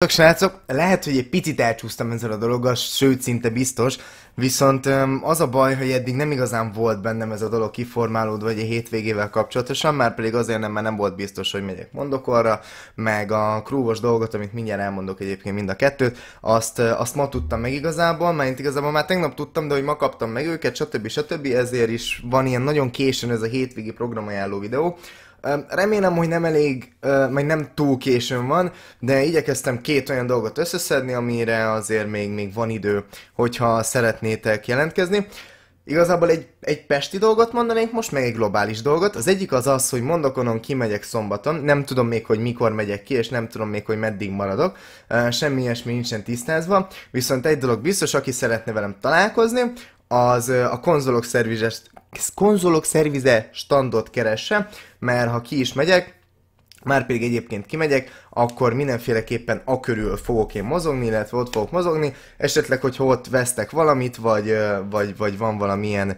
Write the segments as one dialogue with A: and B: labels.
A: Sziasztok, srácok! Lehet, hogy egy picit elcsúsztam ezzel a dologgal, sőt, szinte biztos, viszont az a baj, hogy eddig nem igazán volt bennem ez a dolog kiformálódva, vagy a hétvégével kapcsolatosan, már pedig azért nem, mert nem volt biztos, hogy megyek arra meg a krúvos dolgot, amit mindjárt elmondok egyébként mind a kettőt, azt, azt ma tudtam meg igazából, mert igazából már tegnap tudtam, de hogy ma kaptam meg őket, stb. stb. stb. ezért is van ilyen nagyon későn ez a hétvégi programajánló videó, Remélem, hogy nem elég, vagy nem túl későn van, de igyekeztem két olyan dolgot összeszedni, amire azért még, még van idő, hogyha szeretnétek jelentkezni. Igazából egy, egy pesti dolgot mondanék most, meg egy globális dolgot. Az egyik az az, hogy mondokonon kimegyek szombaton, nem tudom még, hogy mikor megyek ki, és nem tudom még, hogy meddig maradok. Semmi ilyesmi nincsen tisztázva, viszont egy dolog biztos, aki szeretne velem találkozni, az a konzolok szervizes, konzolok szervize standot keresse, mert ha ki is megyek, már pedig egyébként kimegyek, akkor mindenféleképpen a körül fogok én mozogni, illetve ott fogok mozogni, esetleg, hogy ott vesztek valamit, vagy, vagy, vagy van valamilyen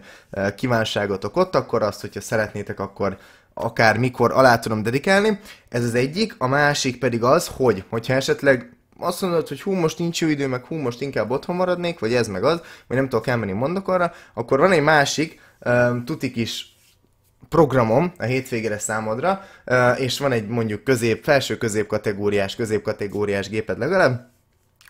A: kívánságotok ott, akkor azt, hogyha szeretnétek, akkor akár mikor alá tudom dedikálni. Ez az egyik, a másik pedig az, hogy hogyha esetleg azt mondod, hogy hú, most nincs jó idő, meg hú, most inkább otthon maradnék, vagy ez meg az, vagy nem tudok elmenni mondok arra, akkor van egy másik, tutik is programom a hétvégére számodra, és van egy mondjuk közép, felső középkategóriás, középkategóriás géped legalább,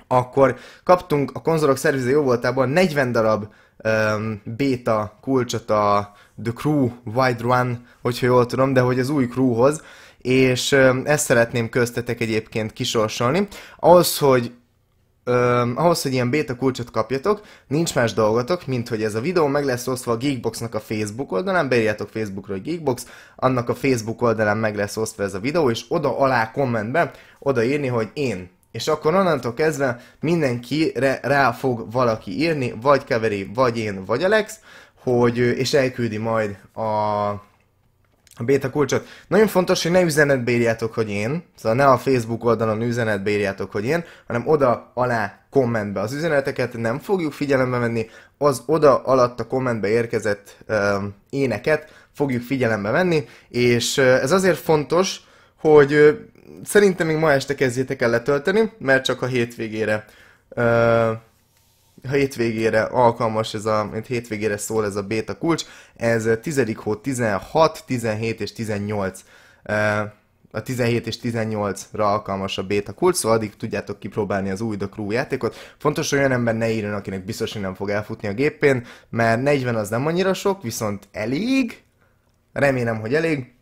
A: akkor kaptunk a konzolok szervize jó voltában 40 darab um, beta kulcsot a The Crew Wide Run, hogyha jól tudom, de hogy az új Crewhoz, és um, ezt szeretném köztetek egyébként kisorsolni. Ahhoz, hogy Öm, ahhoz, hogy ilyen beta kulcsot kapjatok, nincs más dolgotok, mint hogy ez a videó meg lesz osztva a Geekboxnak a Facebook oldalán, beírjátok Facebookra, hogy Geekbox, annak a Facebook oldalán meg lesz osztva ez a videó, és oda alá kommentben odaírni, hogy én. És akkor onnantól kezdve mindenkire rá fog valaki írni, vagy Keveri, vagy én, vagy Alex, hogy, és elküldi majd a a béta kulcsot. Nagyon fontos, hogy ne üzenetbírjátok, hogy én, szóval ne a Facebook oldalon üzenetbírjátok, hogy én, hanem oda alá kommentbe. Az üzeneteket nem fogjuk figyelembe venni, az oda alatt a kommentbe érkezett ö, éneket fogjuk figyelembe venni, és ö, ez azért fontos, hogy ö, szerintem még ma este kezdjétek el letölteni, mert csak a hétvégére ö, a hétvégére alkalmas ez a, mint hétvégére szól ez a béta kulcs, ez 10. Eh, hó 16, 17 és 18 eh, a 17 és 18-ra alkalmas a beta kulcs, szóval addig tudjátok kipróbálni az új The Crew játékot. Fontos, hogy olyan ember ne írjon, akinek biztos, hogy nem fog elfutni a gépén, mert 40 az nem annyira sok, viszont elég, remélem, hogy elég,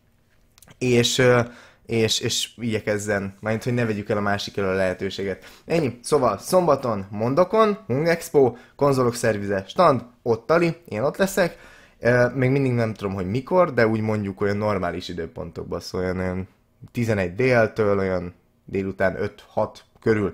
A: és uh, és, és igyekezzen, majd hogy ne vegyük el a másik elől a lehetőséget. Ennyi. Szóval szombaton Mondokon, Hung Expo, konzolok szervize stand, ott tali, én ott leszek. E, még mindig nem tudom, hogy mikor, de úgy mondjuk olyan normális időpontokban, szóval olyan, olyan 11 déltől, olyan délután 5-6 körül.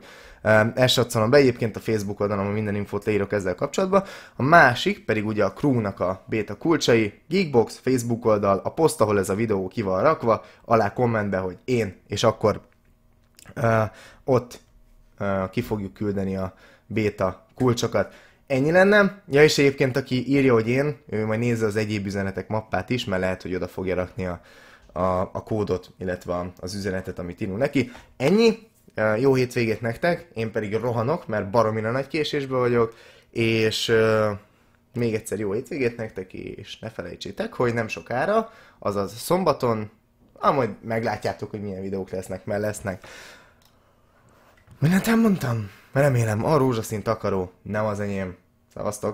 A: Elsatszalom be egyébként a Facebook oldalon, minden infót leírok ezzel kapcsolatban. A másik pedig ugye a Crew-nak a beta kulcsai, Geekbox, Facebook oldal, a poszt, ahol ez a videó ki van rakva, alá kommentbe, hogy én, és akkor uh, ott uh, ki fogjuk küldeni a beta kulcsokat. Ennyi lenne. Ja, és egyébként aki írja, hogy én, ő majd nézze az egyéb üzenetek mappát is, mert lehet, hogy oda fogja rakni a a, a kódot, illetve az üzenetet, amit írunk neki. Ennyi, e, jó hétvégét nektek, én pedig rohanok, mert baromina nagy késésben vagyok, és e, még egyszer jó hétvégét nektek, és ne felejtsétek, hogy nem sokára, azaz szombaton, amúgy meglátjátok, hogy milyen videók lesznek, mert lesznek. Mindent elmondtam? Remélem, a rózsaszín takaró nem az enyém. Szevasztok!